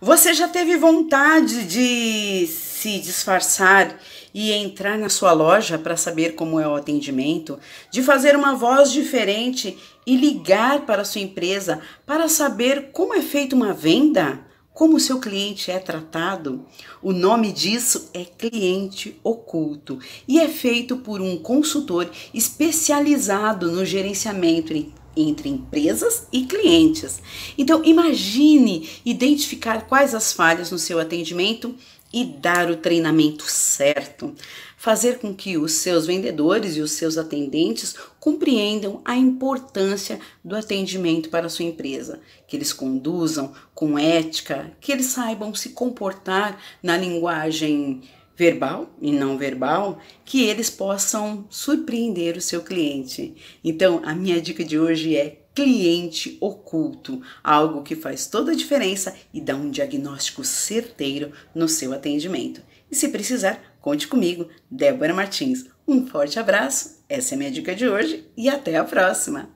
Você já teve vontade de se disfarçar e entrar na sua loja para saber como é o atendimento? De fazer uma voz diferente e ligar para a sua empresa para saber como é feita uma venda? Como o seu cliente é tratado? O nome disso é cliente oculto e é feito por um consultor especializado no gerenciamento entre empresas e clientes. Então, imagine identificar quais as falhas no seu atendimento e dar o treinamento certo. Fazer com que os seus vendedores e os seus atendentes compreendam a importância do atendimento para a sua empresa, que eles conduzam com ética, que eles saibam se comportar na linguagem verbal e não verbal, que eles possam surpreender o seu cliente. Então, a minha dica de hoje é cliente oculto, algo que faz toda a diferença e dá um diagnóstico certeiro no seu atendimento. E se precisar, conte comigo, Débora Martins. Um forte abraço, essa é a minha dica de hoje e até a próxima!